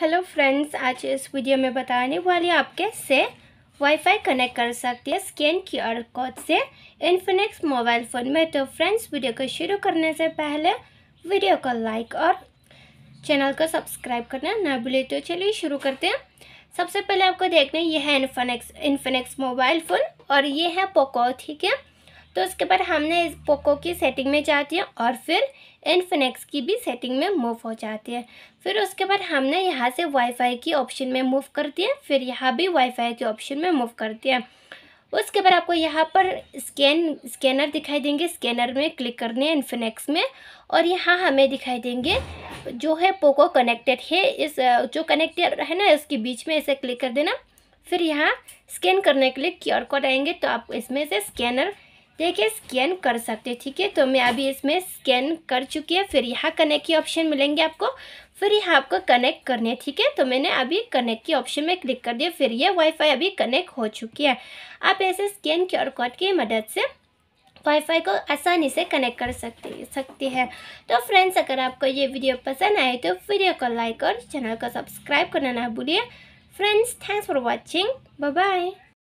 hello friends आज इस video में बताने वाली आप कैसे वाईफाई कनेक्ट कर सकते हैं स्कैन की आर कोड से इन्फिनिक्स मोबाइल फ़ोन में तो फ्रेंड्स वीडियो को शुरू करने से पहले वीडियो को लाइक और चैनल को सब्सक्राइब करना ना भूले तो चलिए शुरू करते हैं सबसे पहले आपको देखना है यह है इन्फिनिक्स इन्फिनिक्स मोबाइल फ़ोन और ये है पोको ठीक है तो उसके बाद हमने इस पोको की सेटिंग में जाती है और फिर इनफिनिक्स की भी सेटिंग में मूव हो जाती है फिर उसके बाद हमने यहाँ से वाईफाई की ऑप्शन में मूव कर दिया फिर यहाँ भी वाईफाई के ऑप्शन में मूव कर दिया उसके बाद आपको यहाँ पर स्कैन स्कैनर दिखाई देंगे स्कैनर में क्लिक करने हैं इन्फिनेक्स में और यहाँ हमें दिखाई देंगे जो है पोको कनेक्टेड है इस जो कनेक्टेड है ना उसके बीच में इसे क्लिक कर देना फिर यहाँ स्कैन करने के लिए क्यू आर कोड आएंगे तो आप इसमें से स्कैनर देखिए स्कैन कर सकते हैं ठीक है तो मैं अभी इसमें स्कैन कर चुकी है फिर यहाँ कनेक्ट की ऑप्शन मिलेंगे आपको फिर यहाँ आपको कनेक्ट करने है ठीक है तो मैंने अभी कनेक्ट के ऑप्शन में क्लिक कर दिया फिर ये वाईफाई अभी कनेक्ट हो चुकी है आप ऐसे स्कैन क्यू आर कोड की मदद से वाईफाई को आसानी से कनेक्ट कर सकते सकती है तो फ्रेंड्स अगर आपको ये वीडियो पसंद आए तो वीडियो को लाइक और चैनल को सब्सक्राइब करना ना भूलिए friends thanks for watching bye